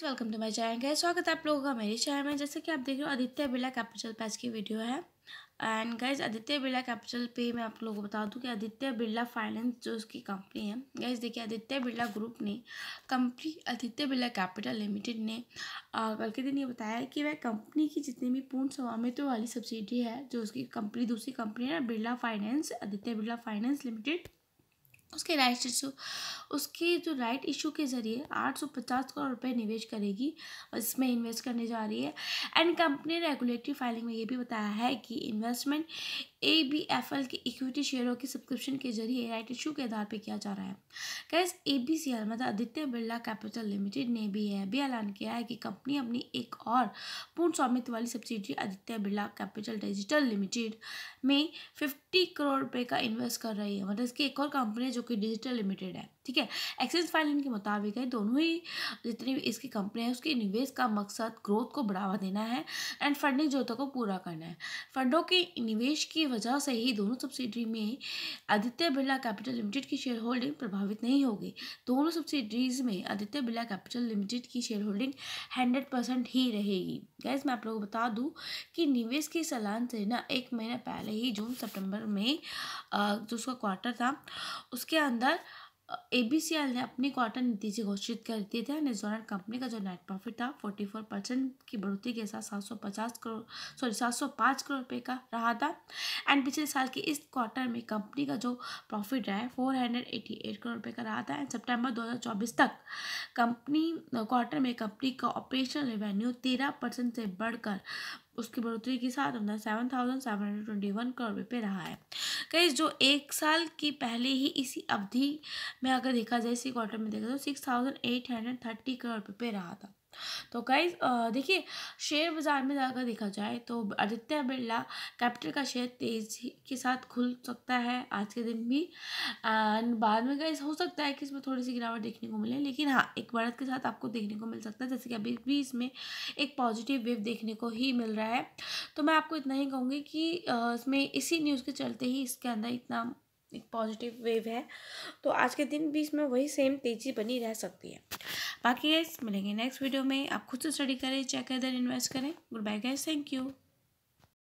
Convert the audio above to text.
friends welcome to my channel guys स्वागत है आप लोगों का मेरे चैनल में जैसे कि आप देख रहे हो आदित्य बिरला कैपिटल पैच की वीडियो है and guys Aditya Birla Capital पे मैं आप लोगों को बता दूं कि आदित्य बिरला फाइनेंस जो उसकी कंपनी है गाइज देखिए आदित्य बिरला ग्रुप ने company Aditya Birla Capital Limited ने कल के दिन ये बताया कि वह कंपनी की जितनी भी पूर्ण स्वामित्व वाली सब्सिडी है जो उसकी कंपनी दूसरी कंपनी है Birla Finance Aditya Birla Finance Limited उसके राइट इशू उसके जो राइट इशू के ज़रिए 850 करोड़ रुपए निवेश करेगी और इसमें इन्वेस्ट करने जा रही है एंड कंपनी रेगुलेटरी फाइलिंग में ये भी बताया है कि investment A B F L के इक्विटी शेयरों की सब्सक्रिप्शन के जरिए राइट इशू के आधार पर किया जा रहा है कैस ए बी सी एल मतलब आदित्य बिरला कैपिटल लिमिटेड ने भी यह भी ऐलान किया है कि कंपनी अपनी एक और पूर्ण स्वामित्व वाली subsidy Aditya Birla Capital Digital Limited में फिफ्टी करोड़ रुपये का इन्वेस्ट कर रही है मतलब इसकी एक और कंपनी जो जो कि डिजिटल लिमिटेड है ठीक है एक्सेंस फाइलिंग के मुताबिक है दोनों ही जितनी भी इसकी कंपनी है उसके निवेश का मकसद ग्रोथ को बढ़ावा देना है एंड फंडिंग जरूरतों को पूरा करना है फंडों के निवेश की वजह से ही दोनों सब्सिडरी में आदित्य बिरला कैपिटल लिमिटेड की शेयर होल्डिंग प्रभावित नहीं होगी दोनों सब्सिडरीज में आदित्य बिरला कैपिटल लिमिटेड की शेयर होल्डिंग हंड्रेड परसेंट ही रहेगी गैस मैं आप लोगों को बता दूँ कि निवेश की सलाह से ना एक महीना पहले ही जून सेप्टेम्बर में जो उसका क्वार्टर था उस इसके अंदर ए बी सी एल ने अपनी क्वार्टर नतीजे घोषित कर दिए थे दौरान कंपनी का जो नेट प्रॉफिट था फोर्टी फोर परसेंट की बढ़ोतरी के साथ सात सौ पचास करोड़ सॉरी सात सौ पाँच करोड़ रुपये का रहा था एंड पिछले साल के इस क्वार्टर में कंपनी का जो प्रॉफिट रहा है फोर हंड्रेड एट करोड़ रुपये का रहा था एंड सेप्टेम्बर दो हज़ार चौबीस तक कंपनी क्वार्टर में कंपनी का ऑपरेशनल रेवेन्यू तेरह परसेंट से बढ़कर उसकी बढ़ोतरी के साथ seven thousand seven hundred twenty one crore रुपये रहा है कई जो एक साल की पहले ही इसी अवधि में अगर देखा जाए इसी क्वार्टर में देखा जाए six thousand eight hundred thirty crore रुपये पे रहा था तो गाइज देखिए शेयर बाज़ार में अगर देखा जाए तो आदित्य बिरला कैपिटल का शेयर तेज़ी के साथ खुल सकता है आज के दिन भी एंड बाद में गाइज हो सकता है कि इसमें थोड़ी सी गिरावट देखने को मिले लेकिन हाँ एक बढ़त के साथ आपको देखने को मिल सकता है जैसे कि अभी भी इसमें एक पॉजिटिव वेव देखने को ही मिल रहा है तो मैं आपको इतना ही कहूँगी कि इसमें इसी न्यूज़ के चलते ही इसके अंदर इतना एक पॉजिटिव वेव है तो आज के दिन भी इसमें वही सेम तेजी बनी रह सकती है बाकी गैस मिलेंगे नेक्स्ट वीडियो में आप खुद से स्टडी करें चेक करें इन्वेस्ट करें good bye guys thank you